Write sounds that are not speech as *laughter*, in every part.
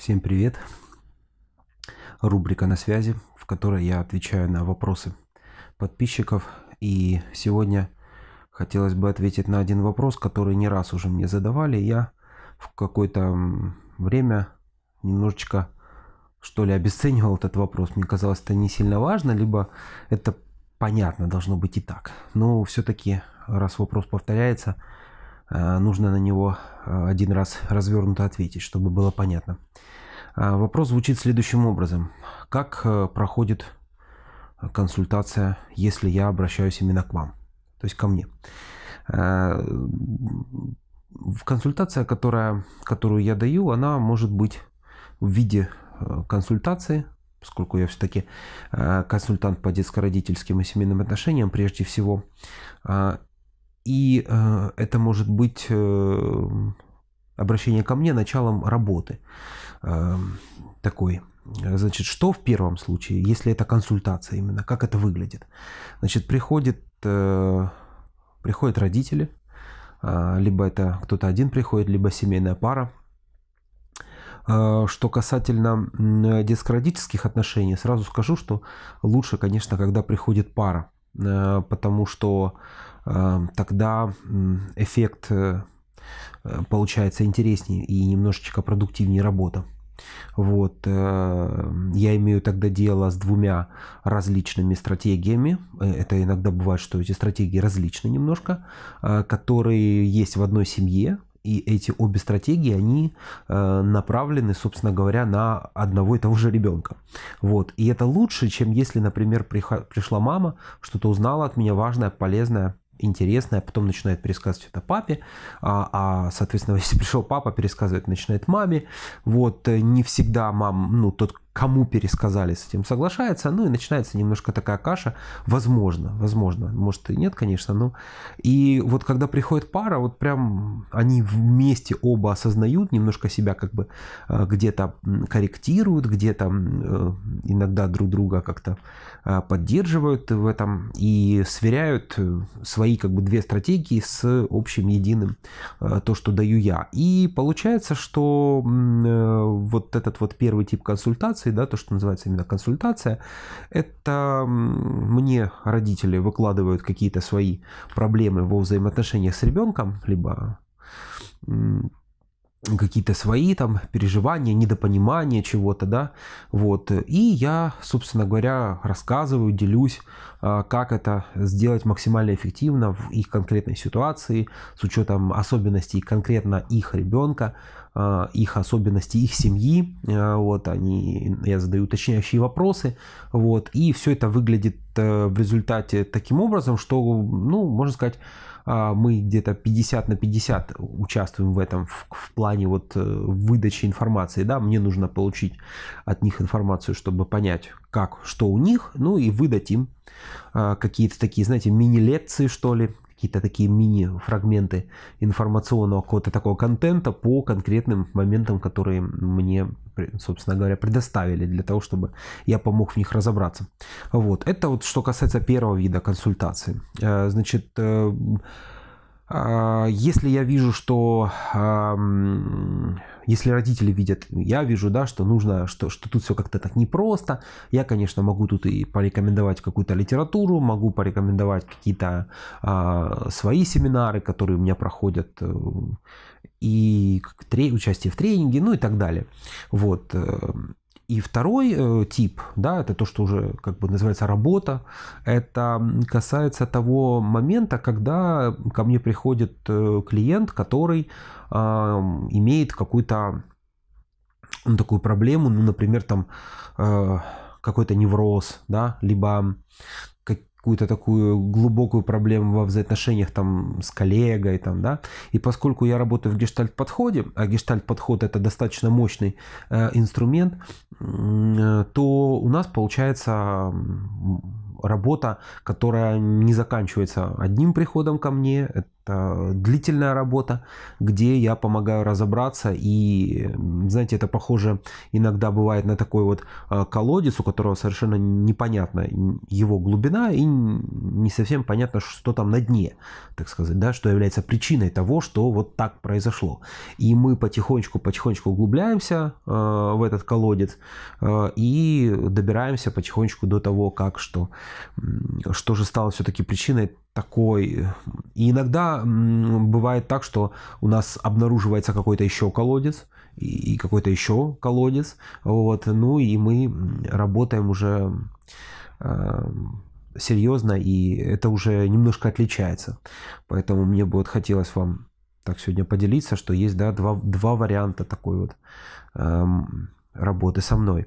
Всем привет! Рубрика «На связи», в которой я отвечаю на вопросы подписчиков. И сегодня хотелось бы ответить на один вопрос, который не раз уже мне задавали. Я в какое-то время немножечко, что ли, обесценивал этот вопрос. Мне казалось, это не сильно важно, либо это понятно должно быть и так. Но все-таки, раз вопрос повторяется, а, нужно на него а, один раз развернуто ответить, чтобы было понятно. А, вопрос звучит следующим образом. Как э, проходит консультация, если я обращаюсь именно к вам, то есть ко мне? Консультация, которая, которую я даю, она может быть в виде э, консультации, поскольку я все-таки э, консультант по детско-родительским и семейным отношениям прежде всего, и э, это может быть э, обращение ко мне началом работы э, такой. Значит, что в первом случае, если это консультация именно, как это выглядит? Значит, приходит, приходят родители, либо это кто-то один приходит, либо семейная пара. что касательно детско-родительских отношений, сразу скажу, что лучше, конечно, когда приходит пара Э, потому что э, тогда эффект э, получается интереснее и немножечко продуктивнее работа. Вот, я имею тогда дело с двумя различными стратегиями. Это иногда бывает, что эти стратегии различны немножко, которые есть в одной семье, и эти обе стратегии, они э, направлены, собственно говоря, на одного и того же ребенка. Вот. И это лучше, чем если, например, пришла мама, что-то узнала от меня важное, полезное, интересное, а потом начинает пересказывать это папе, а, а соответственно, *laughs* если пришел папа, пересказывать начинает маме. Вот, э, не всегда мам, ну, тот, кому пересказали, с этим соглашается, ну и начинается немножко такая каша, возможно, возможно, может и нет, конечно, но и вот когда приходит пара, вот прям они вместе оба осознают, немножко себя как бы э, где-то корректируют, где-то э, иногда друг друга как-то э, поддерживают в этом и сверяют свои как бы две стратегии с общим единым, то, что даю я. И получается, что вот этот вот первый тип консультации консультации, да, то, что называется именно консультация, это мне родители выкладывают какие-то свои проблемы во взаимоотношениях с ребенком, либо какие-то свои там переживания, недопонимания чего-то, да, вот. И я, собственно говоря, рассказываю, делюсь, а, как это сделать максимально эффективно в их конкретной ситуации, с учетом особенностей конкретно их ребенка, а, их особенности их семьи, а, вот, они, я задаю уточняющие вопросы, вот, и все это выглядит э, в результате таким образом, что, ну, можно сказать, а, мы где-то 50 на 50 участвуем в этом в, в плане вот э, выдачи информации, да, мне нужно получить от них информацию, чтобы понять, как, что у них, ну и выдать им какие-то такие, знаете, мини-лекции, что ли, какие-то такие мини-фрагменты информационного какого-то такого контента по конкретным моментам, которые мне, собственно говоря, предоставили для того, чтобы я помог в них разобраться. Вот, это вот что касается первого вида консультации. Э, значит, э, а, если я вижу, что если родители видят, я вижу, да, что нужно, что, что тут все как-то так непросто, я, конечно, могу тут и порекомендовать какую-то литературу, могу порекомендовать какие-то а, свои семинары, которые у меня проходят, э, и участие в тренинге, ну и так далее. Вот. Э, и второй э, тип, да, это то, что уже как бы называется работа, это касается того момента, когда ко мне приходит э, клиент, который имеет какую-то ну, такую проблему, ну, например, там э, какой-то невроз, да, либо какую-то такую глубокую проблему во взаимоотношениях там с коллегой, там, да. И поскольку я работаю в гештальт-подходе, а гештальт-подход это достаточно мощный э, инструмент, э, то у нас получается работа, которая не заканчивается одним приходом ко мне, э, Э, длительная работа, где я помогаю разобраться. И, знаете, это похоже иногда бывает на такой вот э, колодец, у которого совершенно непонятна его глубина и не совсем понятно, что там на дне, так сказать, да, что является причиной того, что вот так произошло. И мы потихонечку-потихонечку углубляемся э, в этот колодец и добираемся потихонечку до того, как что, что же стало все-таки причиной такой. И иногда бывает так, что у нас обнаруживается какой-то еще колодец и какой-то еще колодец. Вот. Ну и мы работаем уже э, серьезно, и это уже немножко отличается. Поэтому мне бы вот хотелось вам так сегодня поделиться, что есть да, два, два варианта такой вот эм, работы со мной.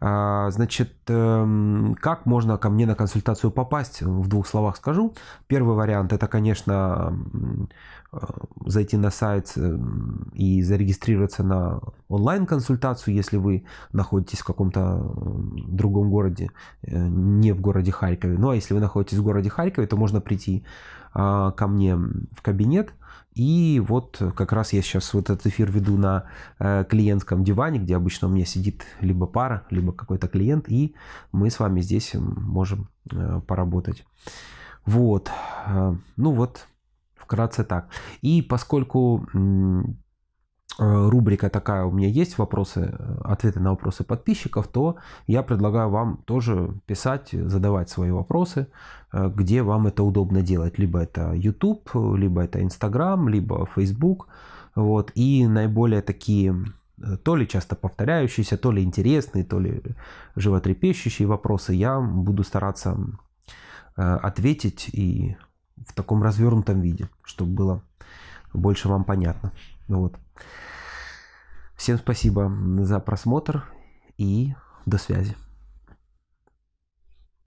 А, значит, эм, как можно ко мне на консультацию попасть? В двух словах скажу. Первый вариант это, конечно, эм, э, зайти на сайт эм, и зарегистрироваться на онлайн-консультацию, если вы находитесь в каком-то другом городе, э, не в городе Харькове. Ну а если вы находитесь в городе Харькове, то можно прийти а, ко мне в кабинет, и вот как раз я сейчас вот этот эфир веду на э, клиентском диване, где обычно у меня сидит либо пара, либо какой-то клиент, и мы с вами здесь можем э, поработать. Вот, э, ну вот, вкратце так. И поскольку Э, рубрика такая у меня есть, вопросы, э, ответы на вопросы подписчиков, то я предлагаю вам тоже писать, задавать свои вопросы, э, где вам это удобно делать. Либо это YouTube, либо это Instagram, либо Facebook. Вот. И наиболее такие то ли часто повторяющиеся, то ли интересные, то ли животрепещущие вопросы я буду стараться ответить и в таком развернутом виде, чтобы было больше вам понятно. Ну вот. Всем спасибо за просмотр и до связи.